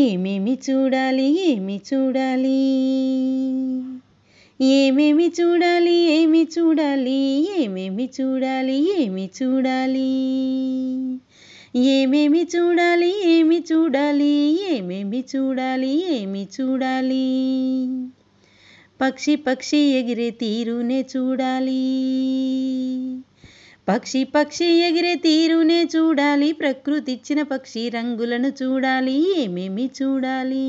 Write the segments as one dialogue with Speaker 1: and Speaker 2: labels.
Speaker 1: ఏమేమి చూడాలి ఏమి చూడాలి ఏమేమి చూడాలి ఏమి చూడాలి ఏమేమి చూడాలి ఏమి చూడాలి ఏమేమి చూడాలి ఏమి చూడాలి ఏమేమి చూడాలి ఏమి చూడాలి పక్షి పక్షి ఎగిరే తీరునే చూడాలి పక్షి పక్షి ఎగిరే తీరునే చూడాలి ప్రకృతి ఇచ్చిన పక్షి రంగులను చూడాలి ఏమేమి చూడాలి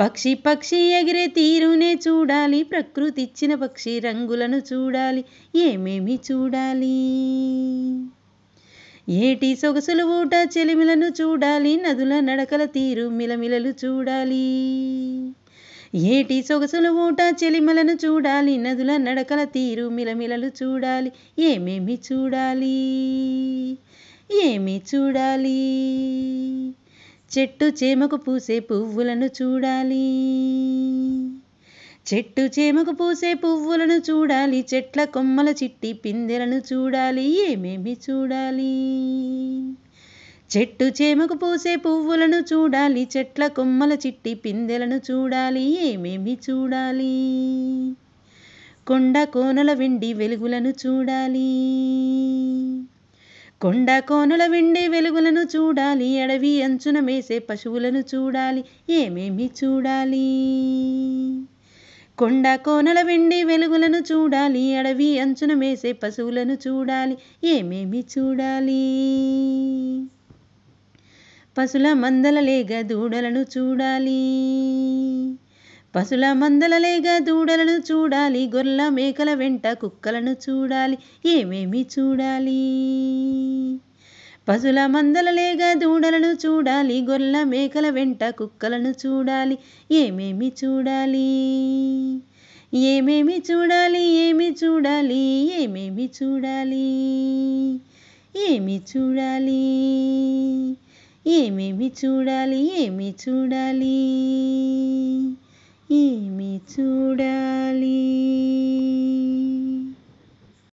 Speaker 1: పక్షి పక్షి ఎగిరే తీరునే చూడాలి ప్రకృతి ఇచ్చిన పక్షి రంగులను చూడాలి ఏమేమి చూడాలి ఏటి సొగసులు ఊట చెలిమిలను చూడాలి నదుల నడకల తీరు మిలమిలలు చూడాలి ఏటి సొగసులు ఊట చెలిమలను చూడాలి నదుల నడకల తీరు మిలమిలలు చూడాలి ఏమేమి చూడాలి ఏమి చూడాలి చెట్టు చేమకు పూసే పువ్వులను చూడాలి చెట్టు చేమకు పూసే పువ్వులను చూడాలి చెట్ల కొమ్మల చిట్టి పిందెలను చూడాలి ఏమేమి చూడాలి చెట్టు చేమకు పూసే పువ్వులను చూడాలి చెట్ల కొమ్మల చిట్టి పిందెలను చూడాలి ఏమేమి చూడాలి కొండ కోనల వెండి వెలుగులను చూడాలి కొండ కోనల వెండి వెలుగులను చూడాలి అడవి అంచున మేసే పశువులను చూడాలి ఏమేమి చూడాలి కొండ కోనల వెండి వెలుగులను చూడాలి అడవి అంచున మేసే పశువులను చూడాలి ఏమేమి చూడాలి పసుల మందలలేగ దూడలను చూడాలి పసుల మందలలేగ దూడలను చూడాలి గొర్రెల మేకల వెంట కుక్కలను చూడాలి ఏమేమి చూడాలి పసుల మందలలేగ దూడలను చూడాలి గొర్రెల మేకల వెంట కుక్కలను చూడాలి ఏమేమి చూడాలి ఏమేమి చూడాలి ఏమి చూడాలి ఏమేమి చూడాలి ఏమి చూడాలి ఏమేమి చూడాలి ఏమి చూడాలి ఏమి చూడాలి